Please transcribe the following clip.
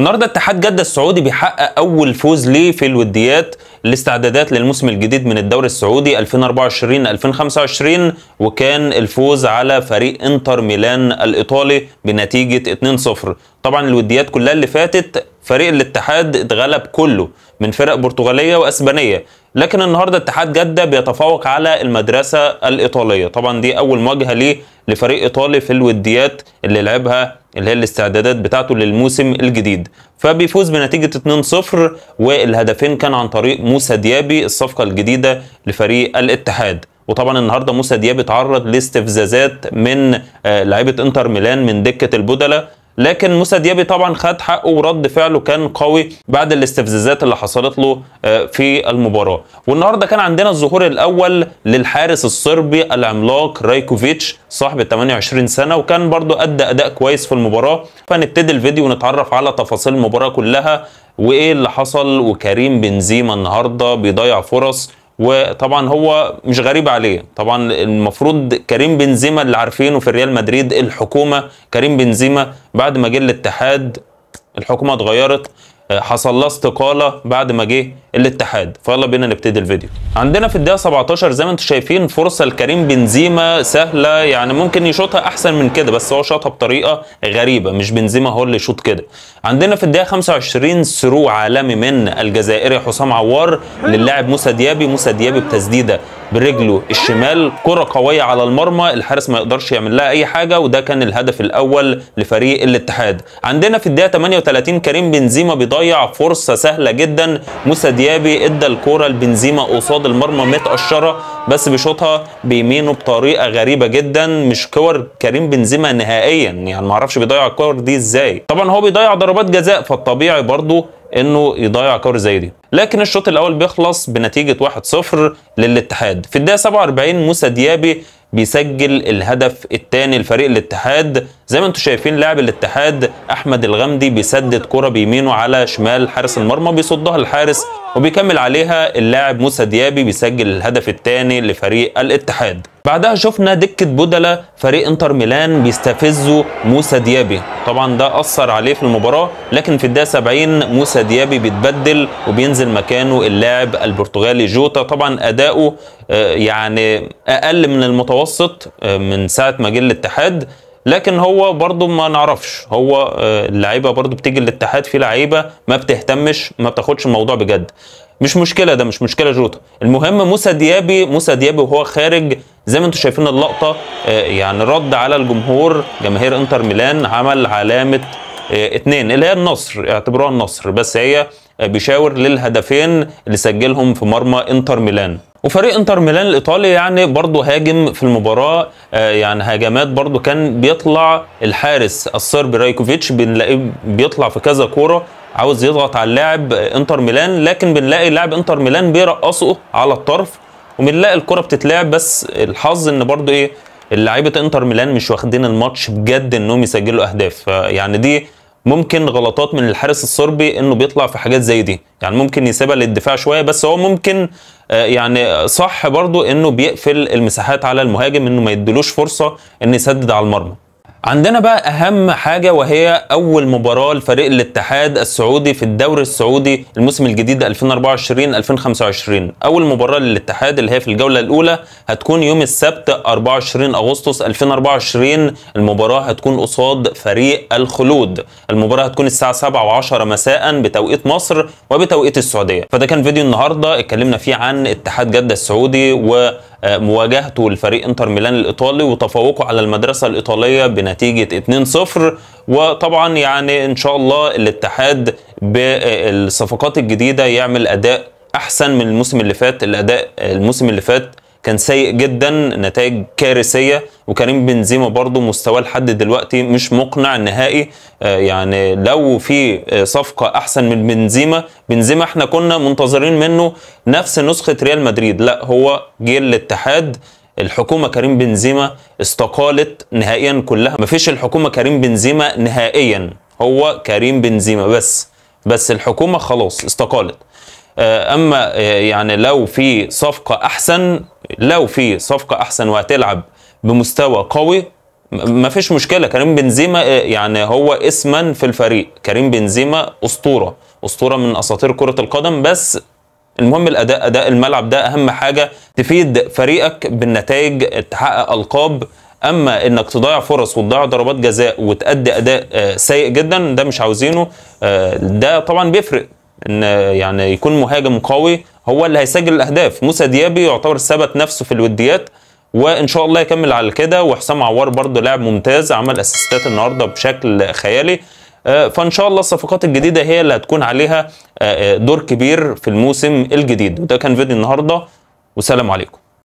النهارده اتحاد جده السعودي بيحقق اول فوز ليه في الوديات الاستعدادات للموسم الجديد من الدوري السعودي 2024 2025 وكان الفوز على فريق انتر ميلان الايطالي بنتيجه 2-0 طبعا الوديات كلها اللي فاتت فريق الاتحاد اتغلب كله من فرق برتغاليه واسبانيه لكن النهارده اتحاد جده بيتفوق على المدرسه الايطاليه طبعا دي اول مواجهه ليه لفريق ايطالي في الوديات اللي لعبها اللي هي الاستعدادات بتاعته للموسم الجديد فبيفوز بنتيجة 2-0 والهدفين كان عن طريق موسى ديابي الصفقة الجديدة لفريق الاتحاد وطبعا النهارده موسى دياب اتعرض لاستفزازات من آه، لعيبه انتر ميلان من دكه البدله لكن موسى ديابي طبعا خد حقه ورد فعله كان قوي بعد الاستفزازات اللي حصلت له آه، في المباراه والنهارده كان عندنا الظهور الاول للحارس الصربي العملاق رايكوفيتش صاحب 28 سنه وكان برضو ادى اداء كويس في المباراه فنبتدي الفيديو ونتعرف على تفاصيل المباراه كلها وايه اللي حصل وكريم بنزيما النهارده بيضيع فرص وطبعا هو مش غريب عليه طبعا المفروض كريم بنزيما اللي عارفينه في ريال مدريد الحكومه كريم بنزيما بعد ما جه الاتحاد الحكومه اتغيرت حصل له استقاله بعد ما جه الاتحاد فيلا بينا نبتدي الفيديو عندنا في الدقيقه 17 زي ما انتم شايفين فرصه لكريم بنزيما سهله يعني ممكن يشوطها احسن من كده بس هو شاطها بطريقه غريبه مش بنزيما هو اللي يشوط كده عندنا في الدقيقه 25 ثرو عالمي من الجزائري حسام عوار للاعب موسى ديابي موسى ديابي بتسديده برجله الشمال كرة قوية على المرمى الحارس ما يقدرش يعمل لها أي حاجة وده كان الهدف الأول لفريق الاتحاد عندنا في الدقيقة 38 كريم بنزيما بيضيع فرصة سهلة جدا موسى ديابي ديابي ادى الكوره لبنزيما قصاد المرمى متقشره بس بيشوطها بيمينه بطريقه غريبه جدا مش كور كريم بنزيما نهائيا يعني ما اعرفش بيضيع الكور دي ازاي طبعا هو بيضيع ضربات جزاء فالطبيعي برضه انه يضيع كور زي دي لكن الشوط الاول بيخلص بنتيجه 1-0 للاتحاد في الدقيقه 47 موسى ديابي بيسجل الهدف الثاني لفريق الاتحاد زي ما انتم شايفين لاعب الاتحاد احمد الغمدي بيسدد كره بيمينه على شمال حارس المرمى بيصدها الحارس وبيكمل عليها اللاعب موسى ديابي بيسجل الهدف الثاني لفريق الاتحاد بعدها شفنا دكة بودلة فريق انتر ميلان بيستفزوا موسى ديابي طبعا ده أثر عليه في المباراة لكن في الدقيقة 70 موسى ديابي بيتبدل وبينزل مكانه اللاعب البرتغالي جوتا طبعا أداؤه آه، يعني أقل من المتوسط آه، من ساعة ما جه الاتحاد لكن هو برضه ما نعرفش هو آه، اللعيبه برضه بتيجي الاتحاد في لعيبه ما بتهتمش ما بتاخدش الموضوع بجد مش مشكله ده مش مشكله جوتا المهم موسى ديابي موسى ديابي وهو خارج زي ما انتم شايفين اللقطه آه، يعني رد على الجمهور جماهير انتر ميلان عمل علامه اثنين آه، اللي هي النصر اعتبروها النصر بس هي بيشاور للهدفين اللي سجلهم في مرمى انتر ميلان وفريق انتر ميلان الايطالي يعني برضه هاجم في المباراه آه، يعني هجمات برضه كان بيطلع الحارس الصربي رايكوفيتش بنلاقيه بيطلع في كذا كوره عاوز يضغط على اللاعب انتر ميلان لكن بنلاقي لاعب انتر ميلان بيرقصه على الطرف وبنلاقي الكره بتتلعب بس الحظ ان برضه ايه لعيبه انتر ميلان مش واخدين الماتش بجد انهم يسجلوا اهداف يعني دي ممكن غلطات من الحارس الصربي انه بيطلع في حاجات زي دي يعني ممكن يسيبها للدفاع شويه بس هو ممكن آه، يعني صح برضو انه بيقفل المساحات على المهاجم انه ما يدلوش فرصه ان يسدد على المرمى عندنا بقى اهم حاجه وهي اول مباراه لفريق الاتحاد السعودي في الدوري السعودي الموسم الجديد 2024 2025 اول مباراه للاتحاد اللي هي في الجوله الاولى هتكون يوم السبت 24 اغسطس 2024 المباراه هتكون قصاد فريق الخلود المباراه هتكون الساعه 7:10 مساء بتوقيت مصر وبتوقيت السعوديه فده كان فيديو النهارده اتكلمنا فيه عن اتحاد جده السعودي و مواجهته لفريق انتر ميلان الايطالي وتفوقه على المدرسه الايطاليه بنتيجه 2-0 وطبعا يعني ان شاء الله الاتحاد بالصفقات الجديده يعمل اداء احسن من الموسم اللي فات الاداء الموسم اللي فات كان سيء جدا نتائج كارثيه وكريم بنزيما برضه مستواه لحد دلوقتي مش مقنع نهائي آه، يعني لو في آه، صفقه احسن من بنزيما بنزيما احنا كنا منتظرين منه نفس نسخه ريال مدريد لا هو جه الاتحاد الحكومه كريم بنزيما استقالت نهائيا كلها مفيش الحكومه كريم بنزيما نهائيا هو كريم بنزيما بس بس الحكومه خلاص استقالت آه، اما يعني لو في صفقه احسن لو في صفقه احسن وهتلعب بمستوى قوي ما فيش مشكله كريم بنزيما آه، يعني هو اسما في الفريق كريم بنزيما اسطوره اسطوره من اساطير كره القدم بس المهم الاداء اداء الملعب ده اهم حاجه تفيد فريقك بالنتائج تحقق القاب اما انك تضيع فرص وتضيع ضربات جزاء وتأدي اداء آه، سيء جدا ده مش عاوزينه آه، ده طبعا بيفرق ان يعني يكون مهاجم قوي هو اللي هيسجل الاهداف موسى ديابي يعتبر ثبت نفسه في الوديات وان شاء الله يكمل على كده وحسام عوار برده لاعب ممتاز عمل اسيستات النهارده بشكل خيالي آه، فان شاء الله الصفقات الجديده هي اللي هتكون عليها آه، آه، دور كبير في الموسم الجديد وده كان فيديو النهارده والسلام عليكم